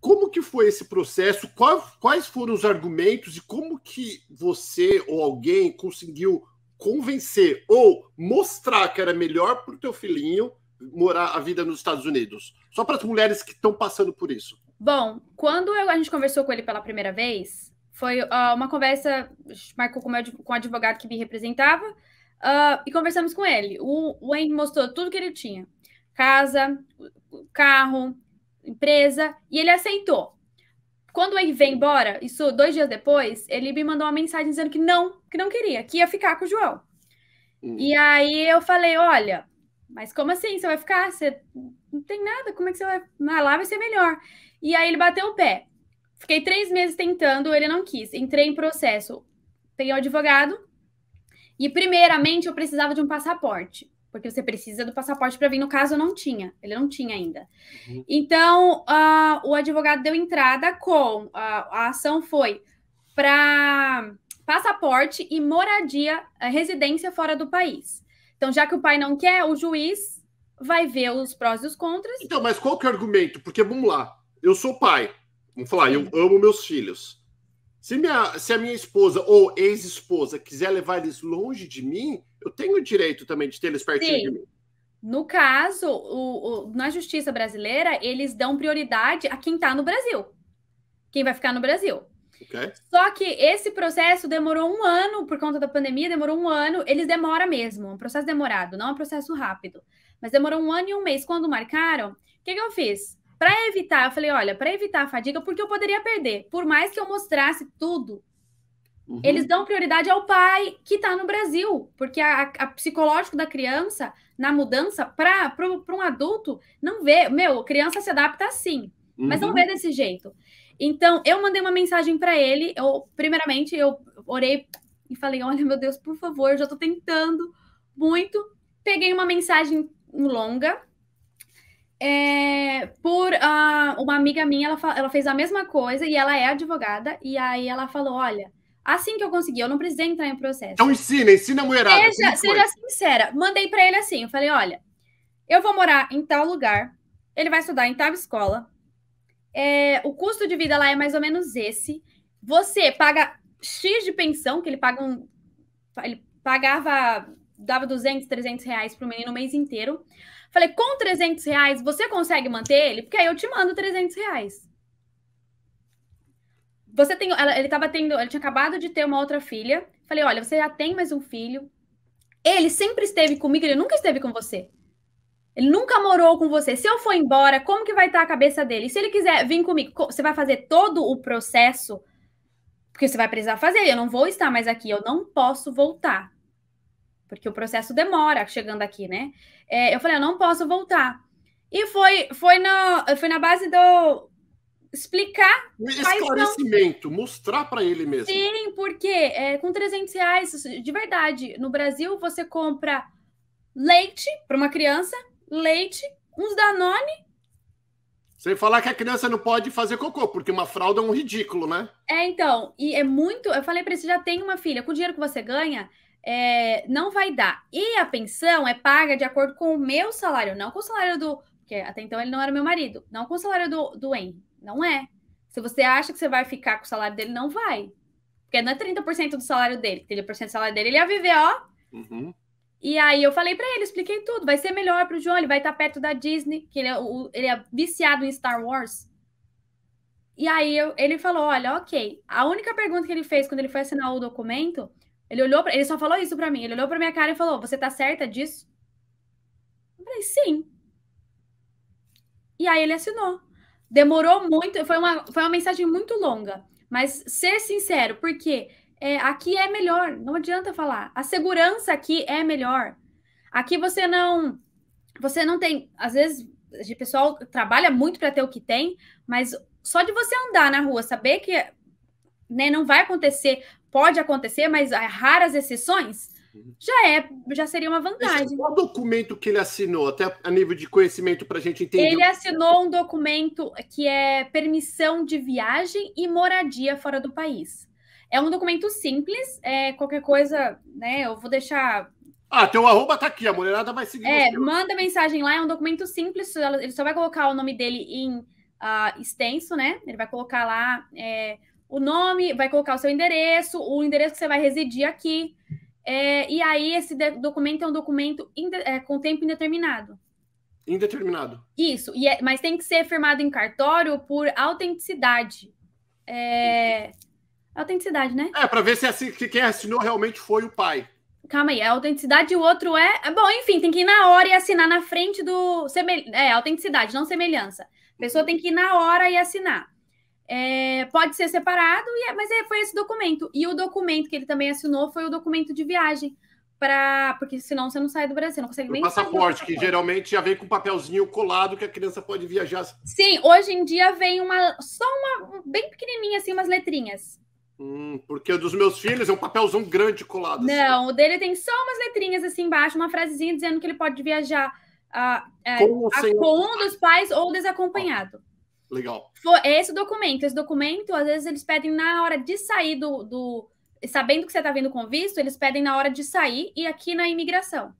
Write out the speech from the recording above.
Como que foi esse processo? Quais foram os argumentos e como que você ou alguém conseguiu convencer ou mostrar que era melhor para o teu filhinho morar a vida nos Estados Unidos? Só para as mulheres que estão passando por isso. Bom, quando a gente conversou com ele pela primeira vez, foi uh, uma conversa, a gente marcou com, meu, com o advogado que me representava uh, e conversamos com ele. O, Wayne mostrou tudo que ele tinha: casa, carro, empresa, e ele aceitou. Quando ele veio embora, isso dois dias depois, ele me mandou uma mensagem dizendo que não, que não queria, que ia ficar com o João. Hum. E aí eu falei, olha, mas como assim? Você vai ficar? Você não tem nada, como é que você vai? lá vai ser melhor. E aí ele bateu o pé. Fiquei três meses tentando, ele não quis. Entrei em processo, peguei um advogado, e primeiramente eu precisava de um passaporte porque você precisa do passaporte para vir. No caso, não tinha, ele não tinha ainda. Uhum. Então, uh, o advogado deu entrada com uh, a ação foi para passaporte e moradia, eh, residência fora do país. Então, já que o pai não quer, o juiz vai ver os prós e os contras. Então, mas qual que é o argumento? Porque vamos lá, eu sou pai, vamos falar, Sim. eu amo meus filhos. Se, minha, se a minha esposa ou ex-esposa quiser levar eles longe de mim, eu tenho o direito também de ter eles pertinho Sim. de mim. No caso, o, o, na justiça brasileira, eles dão prioridade a quem está no Brasil. Quem vai ficar no Brasil. Okay. Só que esse processo demorou um ano por conta da pandemia, demorou um ano. Eles demoram mesmo, um processo demorado, não é um processo rápido. Mas demorou um ano e um mês. Quando marcaram, o que, que eu fiz? para evitar, eu falei, olha, para evitar a fadiga, porque eu poderia perder. Por mais que eu mostrasse tudo, uhum. eles dão prioridade ao pai que está no Brasil, porque a, a, psicológico da criança na mudança para um adulto não vê, meu, criança se adapta assim, uhum. mas não vê uhum. desse jeito. Então, eu mandei uma mensagem para ele, eu primeiramente eu orei e falei, olha, meu Deus, por favor, eu já estou tentando muito. Peguei uma mensagem longa é, por uh, uma amiga minha, ela, ela fez a mesma coisa e ela é advogada, e aí ela falou: olha, assim que eu consegui, eu não precisei entrar em processo. Então ensina, ensina a mulherada. Seja, seja sincera, mandei para ele assim: eu falei, olha, eu vou morar em tal lugar, ele vai estudar em tal escola, é, o custo de vida lá é mais ou menos esse. Você paga X de pensão, que ele paga um. Ele pagava, dava 200, 300 reais pro menino o mês inteiro. Falei, com 300 reais você consegue manter ele? Porque aí eu te mando 300 reais. Você tem, ela, ele tava tendo, ele tinha acabado de ter uma outra filha. Falei, olha, você já tem mais um filho. Ele sempre esteve comigo, ele nunca esteve com você. Ele nunca morou com você. Se eu for embora, como que vai estar a cabeça dele? Se ele quiser vir comigo, você vai fazer todo o processo porque você vai precisar fazer. Eu não vou estar mais aqui, eu não posso voltar porque o processo demora chegando aqui, né? É, eu falei, eu não posso voltar. E foi, foi, no, foi na base do explicar. Um esclarecimento, mostrar para ele mesmo. Sim, porque é, com 300 reais, de verdade, no Brasil você compra leite para uma criança, leite, uns Danone. Sem falar que a criança não pode fazer cocô, porque uma fralda é um ridículo, né? É, então. E é muito. Eu falei para você: já tem uma filha. Com o dinheiro que você ganha, é, não vai dar. E a pensão é paga de acordo com o meu salário, não com o salário do. Porque até então ele não era meu marido, não com o salário do, do Henry. Não é. Se você acha que você vai ficar com o salário dele, não vai. Porque não é 30% do salário dele, 30% do salário dele, ele ia viver, ó. Uhum. E aí eu falei para ele, expliquei tudo. Vai ser melhor pro João, ele vai estar tá perto da Disney, que ele é, o, ele é viciado em Star Wars. E aí eu, ele falou: olha, ok. A única pergunta que ele fez quando ele foi assinar o documento ele olhou, pra... ele só falou isso para mim. Ele olhou para minha cara e falou: "Você tá certa disso?" Eu falei: "Sim". E aí ele assinou. Demorou muito, foi uma, foi uma mensagem muito longa, mas ser sincero, porque é, aqui é melhor, não adianta falar. A segurança aqui é melhor. Aqui você não você não tem, às vezes, o pessoal trabalha muito para ter o que tem, mas só de você andar na rua, saber que né, não vai acontecer pode acontecer, mas raras exceções, uhum. já é, já seria uma vantagem. Esse, qual documento que ele assinou, até a nível de conhecimento para a gente entender? Ele assinou um documento que é permissão de viagem e moradia fora do país. É um documento simples, é qualquer coisa, né? Eu vou deixar. Ah, teu arroba tá aqui, a mulherada vai seguir. É, manda mensagem lá, é um documento simples, ele só vai colocar o nome dele em uh, extenso, né? Ele vai colocar lá. É, o nome, vai colocar o seu endereço, o endereço que você vai residir aqui. É, e aí, esse documento é um documento é, com tempo indeterminado. Indeterminado. Isso, e é, mas tem que ser firmado em cartório por autenticidade. É, autenticidade, né? É, para ver se assim, que quem assinou realmente foi o pai. Calma aí, a é autenticidade e o outro é, é. Bom, enfim, tem que ir na hora e assinar na frente do. Semel... É, autenticidade, não semelhança. A pessoa tem que ir na hora e assinar é, pode ser separado, e, é, mas é, foi esse documento. E o documento que ele também assinou foi o documento de viagem. Pra, porque senão você não sai do Brasil, não consegue o nem passaporte, passaporte, que geralmente já vem com papelzinho colado que a criança pode viajar. Sim, hoje em dia vem uma só uma bem pequenininha assim, umas letrinhas. Hum, porque dos meus filhos é um papelzão grande colado. Assim. Não, assim. o dele tem só umas letrinhas assim embaixo, uma frasezinha dizendo que ele pode viajar a, é, a, com, a, com um dos pais ou desacompanhado. Legal. Foi esse documento. Esse documento, às vezes, eles pedem na hora de sair do. do sabendo que você está vindo com visto, eles pedem na hora de sair e aqui na imigração.